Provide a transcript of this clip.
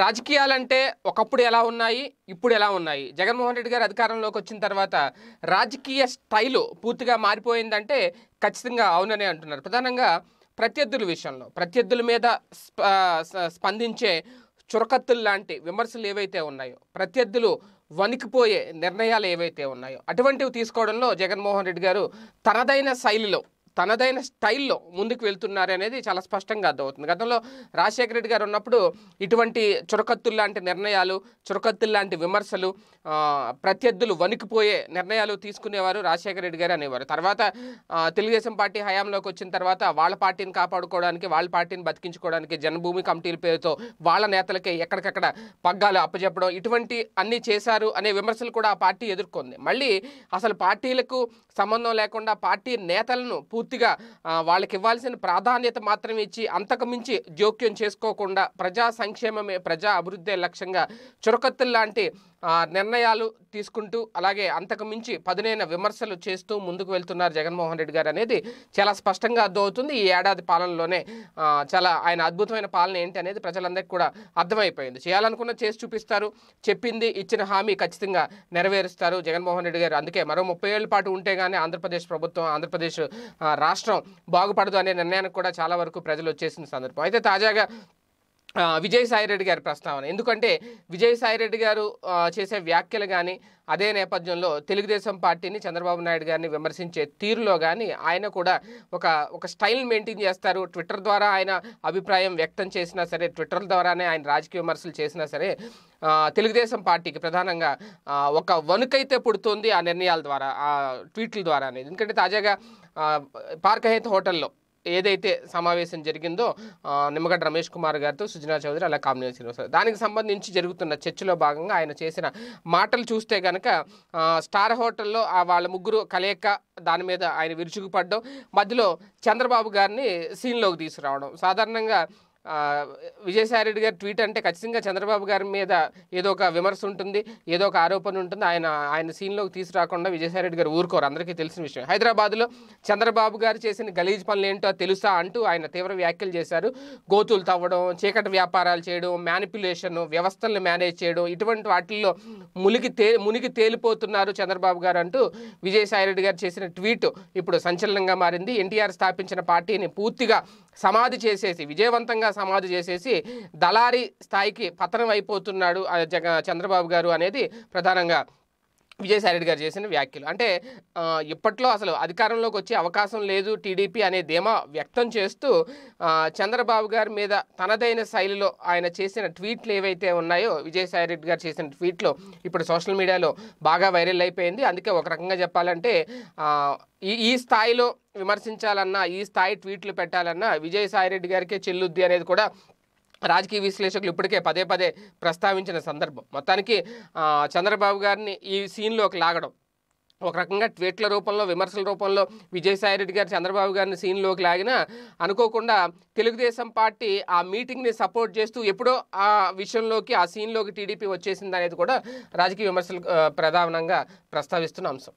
రాజకీయాలంటే ఒకప్పుడు ఎలా ఉన్నాయి ఇప్పుడు ఎలా ఉన్నాయి జగన్మోహన్ రెడ్డి గారు అధికారంలోకి వచ్చిన తర్వాత రాజకీయ స్టైలు పూర్తిగా మారిపోయిందంటే ఖచ్చితంగా అవుననే అంటున్నారు ప్రధానంగా ప్రత్యర్థుల విషయంలో ప్రత్యర్థుల మీద స్పందించే చురకత్తులు లాంటి విమర్శలు ఏవైతే ఉన్నాయో ప్రత్యర్థులు వణికిపోయే నిర్ణయాలు ఏవైతే ఉన్నాయో అటువంటివి తీసుకోవడంలో జగన్మోహన్ రెడ్డి గారు తనదైన శైలిలో తనదైన స్టైల్లో ముందుకు వెళ్తున్నారు అనేది చాలా స్పష్టంగా అర్థమవుతుంది గతంలో రాజశేఖర రెడ్డి గారు ఉన్నప్పుడు ఇటువంటి చురకత్తులు లాంటి నిర్ణయాలు చురకత్తులు లాంటి విమర్శలు ప్రత్యర్థులు వణికిపోయే నిర్ణయాలు తీసుకునేవారు రాజశేఖర రెడ్డి గారు అనేవారు తర్వాత తెలుగుదేశం పార్టీ హయాంలోకి వచ్చిన తర్వాత వాళ్ళ పార్టీని కాపాడుకోవడానికి వాళ్ళ పార్టీని బతికించుకోవడానికి జన్మభూమి కమిటీల పేరుతో వాళ్ళ నేతలకే ఎక్కడికక్కడ పగ్గాలు అప్పచెప్పడం ఇటువంటి అన్నీ చేశారు అనే విమర్శలు కూడా ఆ పార్టీ ఎదుర్కొంది మళ్ళీ అసలు పార్టీలకు సంబంధం లేకుండా పార్టీ నేతలను పూర్తి పూర్తిగా వాళ్ళకి ఇవ్వాల్సిన ప్రాధాన్యత మాత్రం ఇచ్చి అంతకుమించి జోక్యం చేసుకోకుండా ప్రజా సంక్షేమమే ప్రజా అభివృద్ధి లక్ష్యంగా చురకత్తులు లాంటి నిర్ణయాలు తీసుకుంటూ అలాగే అంతకుమించి పదునైన విమర్శలు చేస్తూ ముందుకు వెళ్తున్నారు జగన్మోహన్ రెడ్డి గారు అనేది చాలా స్పష్టంగా అర్థమవుతుంది ఈ ఏడాది పాలనలోనే చాలా ఆయన అద్భుతమైన పాలన ఏంటి అనేది ప్రజలందరికీ కూడా అర్థమైపోయింది చేయాలనుకున్న చేసి చూపిస్తారు చెప్పింది ఇచ్చిన హామీ ఖచ్చితంగా నెరవేరుస్తారు జగన్మోహన్ రెడ్డి గారు అందుకే మరో ముప్పై ఏళ్ళ పాటు ఉంటే కానీ ఆంధ్రప్రదేశ్ ప్రభుత్వం ఆంధ్రప్రదేశ్ రాష్ట్రం బాగుపడదు అనే నిర్ణయానికి కూడా చాలా వరకు ప్రజలు వచ్చేసిన సందర్భం అయితే తాజాగా విజయసాయి రెడ్డి గారి ప్రస్తావన ఎందుకంటే విజయసాయి రెడ్డి గారు చేసే వ్యాఖ్యలు కానీ అదే నేపథ్యంలో తెలుగుదేశం పార్టీని చంద్రబాబు నాయుడు గారిని విమర్శించే తీరులో కానీ ఆయన కూడా ఒక ఒక స్టైల్ మెయింటైన్ చేస్తారు ట్విట్టర్ ద్వారా ఆయన అభిప్రాయం వ్యక్తం చేసినా సరే ట్విట్టర్ ద్వారానే ఆయన రాజకీయ విమర్శలు చేసినా సరే తెలుగుదేశం పార్టీకి ప్రధానంగా ఒక వణుకైతే పుడుతుంది ఆ నిర్ణయాల ద్వారా ఆ ట్వీట్ల ద్వారా అనేది ఎందుకంటే తాజాగా పార్కహేత్ హోటల్లో ఏదైతే సమావేశం జరిగిందో నిమ్మగడ్డ రమేష్ కుమార్ గారితో సుజనా చౌదరి అలా కామినేని శ్రీనివాసరావు దానికి సంబంధించి జరుగుతున్న చర్చలో భాగంగా ఆయన చేసిన మాటలు చూస్తే కనుక స్టార్ హోటల్లో ఆ వాళ్ళ ముగ్గురు కలయిక దాని మీద ఆయన విరుచుకుపడడం మధ్యలో చంద్రబాబు గారిని సీన్లోకి తీసుకురావడం సాధారణంగా విజయసాయి రెడ్డి గారి ట్వీట్ అంటే ఖచ్చితంగా చంద్రబాబు గారి మీద ఏదో ఒక విమర్శ ఉంటుంది ఏదో ఒక ఆరోపణ ఉంటుంది ఆయన ఆయన సీన్లోకి తీసుకురాకుండా విజయసాయి రెడ్డి గారు ఊరుకోరు అందరికీ తెలిసిన విషయం హైదరాబాద్లో చంద్రబాబు గారు చేసిన గలీజ్ పనులు ఏంటో తెలుసా అంటూ ఆయన తీవ్ర వ్యాఖ్యలు చేశారు గోతులు తవ్వడం చీకటి వ్యాపారాలు చేయడం మ్యానిపులేషన్ వ్యవస్థలను మేనేజ్ చేయడం ఇటువంటి వాటిల్లో మునిగి తే మునిగి తేలిపోతున్నారు చంద్రబాబు గారు అంటూ విజయసాయి రెడ్డి గారు చేసిన ట్వీట్ ఇప్పుడు సంచలనంగా మారింది ఎన్టీఆర్ స్థాపించిన పార్టీని పూర్తిగా సమాధి చేసేసి విజయవంతంగా సమాధి చేసేసి దళారీ స్థాయికి పతనం అయిపోతున్నాడు జగ చంద్రబాబు గారు అనేది ప్రధానంగా విజయసాయిరెడ్డి గారు చేసిన వ్యాఖ్యలు అంటే ఇప్పట్లో అసలు అధికారంలోకి వచ్చే అవకాశం లేదు టీడీపీ అనే ధీమా వ్యక్తం చేస్తూ చంద్రబాబు గారి మీద తనదైన శైలిలో ఆయన చేసిన ట్వీట్లు ఏవైతే ఉన్నాయో విజయసాయిరెడ్డి గారు చేసిన ట్వీట్లు ఇప్పుడు సోషల్ మీడియాలో బాగా వైరల్ అయిపోయింది అందుకే ఒక రకంగా చెప్పాలంటే ఈ ఈ స్థాయిలో విమర్శించాలన్నా ఈ స్థాయి ట్వీట్లు పెట్టాలన్నా విజయసాయిరెడ్డి గారికే చెల్లుద్ది అనేది కూడా రాజకీయ విశ్లేషకులు ఇప్పటికే పదే పదే ప్రస్తావించిన సందర్భం మొత్తానికి చంద్రబాబు గారిని ఈ సీన్లోకి లాగడం ఒక రకంగా ట్వీట్ల రూపంలో విమర్శల రూపంలో విజయసాయిరెడ్డి గారు చంద్రబాబు గారిని సీన్లోకి లాగినా అనుకోకుండా తెలుగుదేశం పార్టీ ఆ మీటింగ్ని సపోర్ట్ చేస్తూ ఎప్పుడో ఆ విషయంలోకి ఆ సీన్లోకి టీడీపీ వచ్చేసింది అనేది కూడా రాజకీయ విమర్శలు ప్రధానంగా ప్రస్తావిస్తున్న అంశం